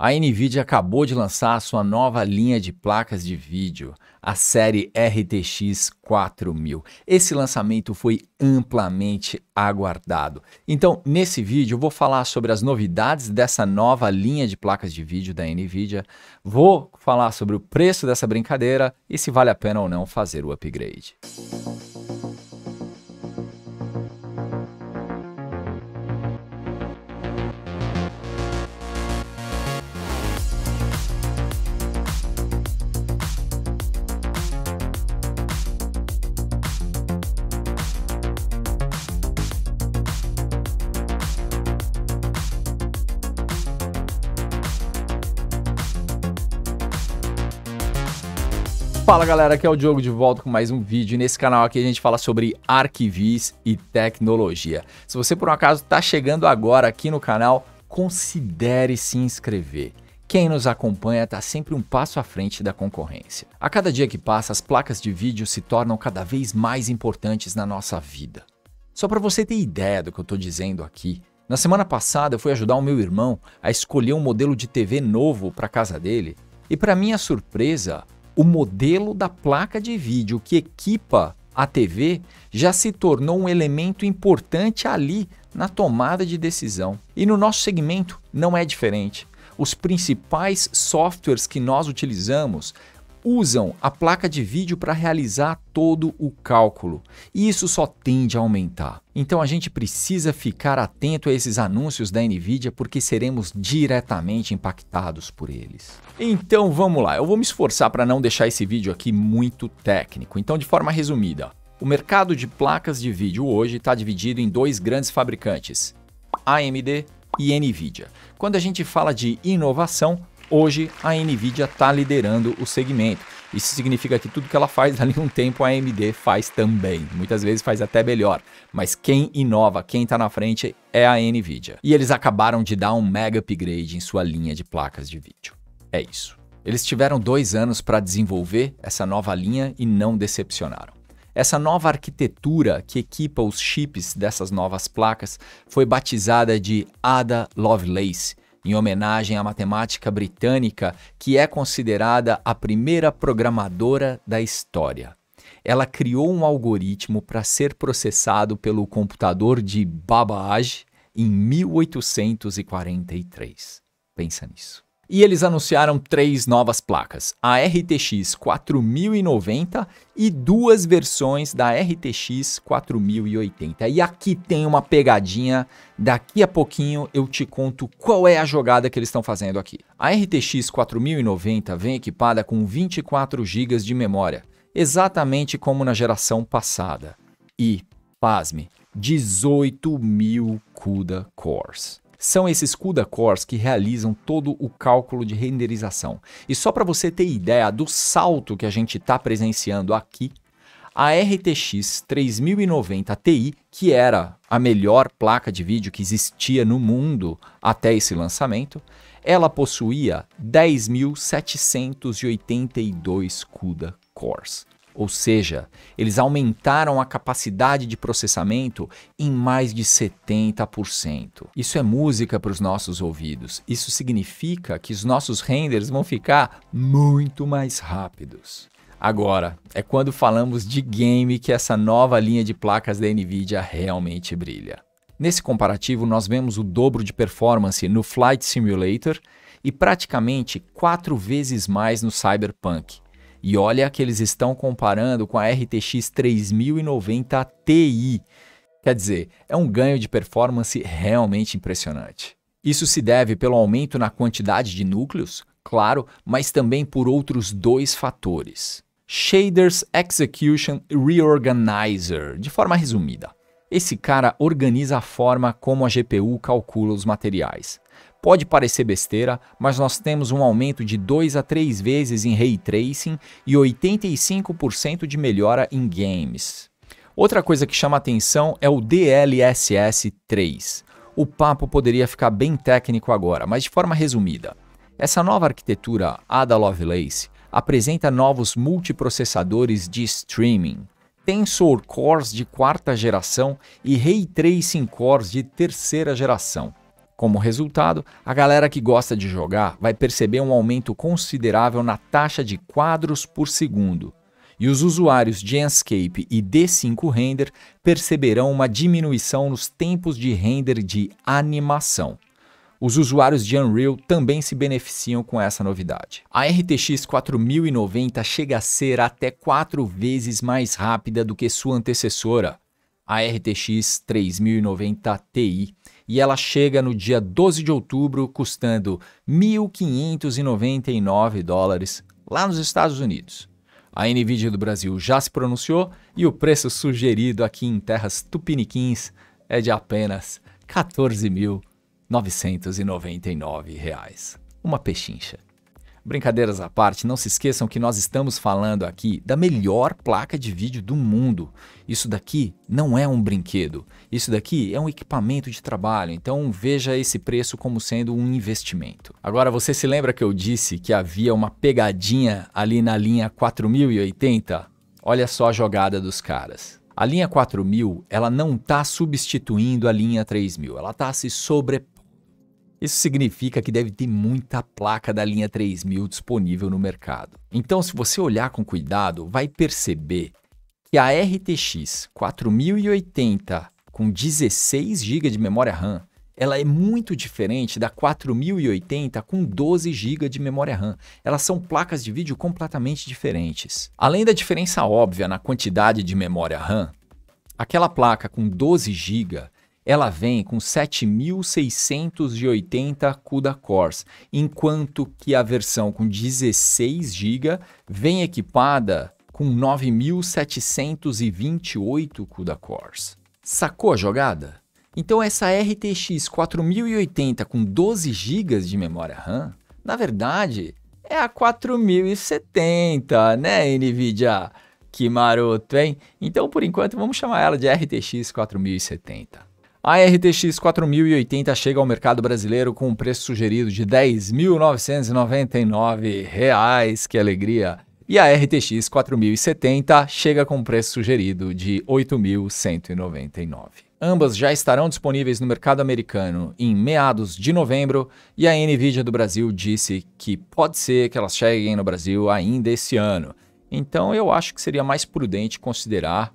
A Nvidia acabou de lançar a sua nova linha de placas de vídeo, a série RTX 4000. Esse lançamento foi amplamente aguardado. Então, nesse vídeo eu vou falar sobre as novidades dessa nova linha de placas de vídeo da Nvidia, vou falar sobre o preço dessa brincadeira e se vale a pena ou não fazer o upgrade. Fala galera, aqui é o Diogo de volta com mais um vídeo. Nesse canal aqui a gente fala sobre arquivis e tecnologia. Se você por um acaso está chegando agora aqui no canal, considere se inscrever. Quem nos acompanha está sempre um passo à frente da concorrência. A cada dia que passa, as placas de vídeo se tornam cada vez mais importantes na nossa vida. Só para você ter ideia do que eu estou dizendo aqui, na semana passada eu fui ajudar o meu irmão a escolher um modelo de TV novo para a casa dele e, para minha surpresa, o modelo da placa de vídeo que equipa a TV já se tornou um elemento importante ali na tomada de decisão. E no nosso segmento não é diferente. Os principais softwares que nós utilizamos usam a placa de vídeo para realizar todo o cálculo. E isso só tende a aumentar. Então a gente precisa ficar atento a esses anúncios da Nvidia porque seremos diretamente impactados por eles. Então vamos lá, eu vou me esforçar para não deixar esse vídeo aqui muito técnico. Então de forma resumida, o mercado de placas de vídeo hoje está dividido em dois grandes fabricantes, AMD e Nvidia. Quando a gente fala de inovação, Hoje a Nvidia está liderando o segmento. Isso significa que tudo que ela faz há um tempo a AMD faz também. Muitas vezes faz até melhor. Mas quem inova, quem está na frente é a Nvidia. E eles acabaram de dar um mega upgrade em sua linha de placas de vídeo. É isso. Eles tiveram dois anos para desenvolver essa nova linha e não decepcionaram. Essa nova arquitetura que equipa os chips dessas novas placas foi batizada de Ada Lovelace em homenagem à matemática britânica que é considerada a primeira programadora da história. Ela criou um algoritmo para ser processado pelo computador de Babbage em 1843. Pensa nisso e eles anunciaram três novas placas, a RTX 4090 e duas versões da RTX 4080. E aqui tem uma pegadinha, daqui a pouquinho eu te conto qual é a jogada que eles estão fazendo aqui. A RTX 4090 vem equipada com 24 GB de memória, exatamente como na geração passada. E, pasme, 18 mil CUDA cores. São esses CUDA cores que realizam todo o cálculo de renderização. E só para você ter ideia do salto que a gente está presenciando aqui, a RTX 3090 Ti, que era a melhor placa de vídeo que existia no mundo até esse lançamento, ela possuía 10.782 CUDA cores. Ou seja, eles aumentaram a capacidade de processamento em mais de 70%. Isso é música para os nossos ouvidos. Isso significa que os nossos renders vão ficar muito mais rápidos. Agora, é quando falamos de game que essa nova linha de placas da Nvidia realmente brilha. Nesse comparativo, nós vemos o dobro de performance no Flight Simulator e praticamente quatro vezes mais no Cyberpunk, e olha que eles estão comparando com a RTX 3090 Ti. Quer dizer, é um ganho de performance realmente impressionante. Isso se deve pelo aumento na quantidade de núcleos, claro, mas também por outros dois fatores. Shaders Execution Reorganizer, de forma resumida. Esse cara organiza a forma como a GPU calcula os materiais. Pode parecer besteira, mas nós temos um aumento de 2 a 3 vezes em ray tracing e 85% de melhora em games. Outra coisa que chama atenção é o DLSS 3. O papo poderia ficar bem técnico agora, mas de forma resumida. Essa nova arquitetura Ada Lovelace apresenta novos multiprocessadores de streaming, Tensor Cores de quarta geração e Ray Tracing Cores de terceira geração. Como resultado, a galera que gosta de jogar vai perceber um aumento considerável na taxa de quadros por segundo, e os usuários de Enscape e D5 Render perceberão uma diminuição nos tempos de render de animação. Os usuários de Unreal também se beneficiam com essa novidade. A RTX 4090 chega a ser até 4 vezes mais rápida do que sua antecessora, a RTX 3090 Ti, e ela chega no dia 12 de outubro custando 1.599 dólares lá nos Estados Unidos. A Nvidia do Brasil já se pronunciou e o preço sugerido aqui em terras tupiniquins é de apenas R$ 14.999. Uma pechincha. Brincadeiras à parte, não se esqueçam que nós estamos falando aqui da melhor placa de vídeo do mundo. Isso daqui não é um brinquedo, isso daqui é um equipamento de trabalho, então veja esse preço como sendo um investimento. Agora você se lembra que eu disse que havia uma pegadinha ali na linha 4080? Olha só a jogada dos caras. A linha 4000, ela não está substituindo a linha 3000, ela está se sobrepõe isso significa que deve ter muita placa da linha 3000 disponível no mercado. Então, se você olhar com cuidado, vai perceber que a RTX 4080 com 16 GB de memória RAM, ela é muito diferente da 4080 com 12 GB de memória RAM. Elas são placas de vídeo completamente diferentes. Além da diferença óbvia na quantidade de memória RAM, aquela placa com 12 GB ela vem com 7.680 CUDA cores, enquanto que a versão com 16 GB vem equipada com 9.728 CUDA cores. Sacou a jogada? Então essa RTX 4080 com 12 GB de memória RAM, na verdade, é a 4070, né, Nvidia? Que maroto, hein? Então, por enquanto, vamos chamar ela de RTX 4070. A RTX 4080 chega ao mercado brasileiro com um preço sugerido de R$ 10.999. Que alegria! E a RTX 4070 chega com um preço sugerido de R$ 8.199. Ambas já estarão disponíveis no mercado americano em meados de novembro e a Nvidia do Brasil disse que pode ser que elas cheguem no Brasil ainda esse ano. Então eu acho que seria mais prudente considerar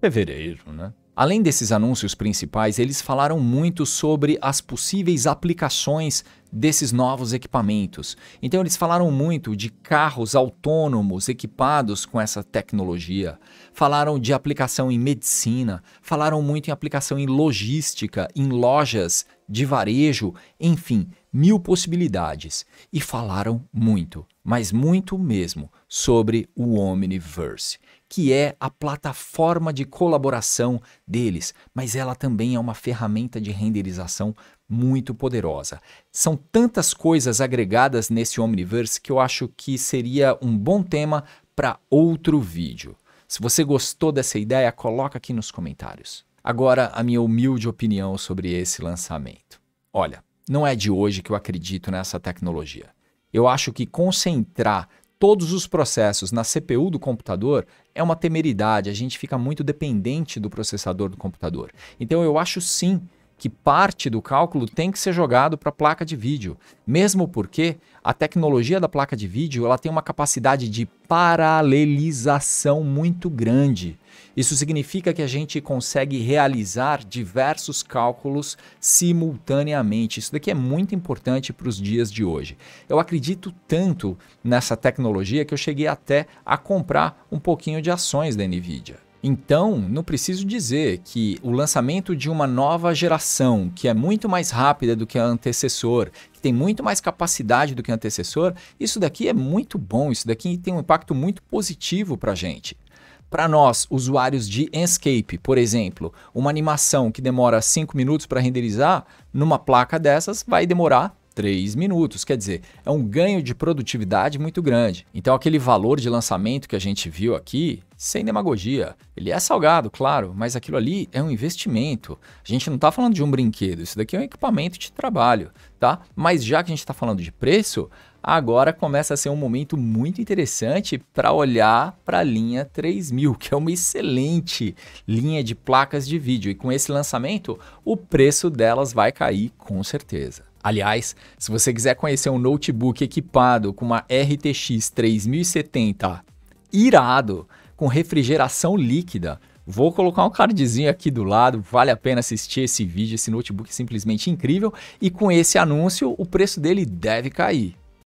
fevereiro, né? Além desses anúncios principais, eles falaram muito sobre as possíveis aplicações desses novos equipamentos. Então, eles falaram muito de carros autônomos equipados com essa tecnologia, falaram de aplicação em medicina, falaram muito em aplicação em logística, em lojas de varejo, enfim, mil possibilidades e falaram muito, mas muito mesmo, sobre o Omniverse, que é a plataforma de colaboração deles, mas ela também é uma ferramenta de renderização muito poderosa. São tantas coisas agregadas nesse Omniverse que eu acho que seria um bom tema para outro vídeo. Se você gostou dessa ideia, coloca aqui nos comentários. Agora a minha humilde opinião sobre esse lançamento. Olha, não é de hoje que eu acredito nessa tecnologia. Eu acho que concentrar todos os processos na CPU do computador é uma temeridade, a gente fica muito dependente do processador do computador. Então eu acho sim que parte do cálculo tem que ser jogado para a placa de vídeo, mesmo porque a tecnologia da placa de vídeo ela tem uma capacidade de paralelização muito grande. Isso significa que a gente consegue realizar diversos cálculos simultaneamente. Isso daqui é muito importante para os dias de hoje. Eu acredito tanto nessa tecnologia que eu cheguei até a comprar um pouquinho de ações da Nvidia. Então, não preciso dizer que o lançamento de uma nova geração, que é muito mais rápida do que a antecessor, que tem muito mais capacidade do que a antecessor, isso daqui é muito bom, isso daqui tem um impacto muito positivo para a gente. Para nós, usuários de Enscape, por exemplo, uma animação que demora 5 minutos para renderizar, numa placa dessas vai demorar 3 minutos. Quer dizer, é um ganho de produtividade muito grande. Então, aquele valor de lançamento que a gente viu aqui sem demagogia. Ele é salgado, claro, mas aquilo ali é um investimento. A gente não está falando de um brinquedo, isso daqui é um equipamento de trabalho, tá? Mas já que a gente está falando de preço, agora começa a ser um momento muito interessante para olhar para a linha 3000, que é uma excelente linha de placas de vídeo. E com esse lançamento, o preço delas vai cair com certeza. Aliás, se você quiser conhecer um notebook equipado com uma RTX 3070 irado, com refrigeração líquida. Vou colocar um cardzinho aqui do lado, vale a pena assistir esse vídeo, esse notebook é simplesmente incrível. E com esse anúncio, o preço dele deve cair.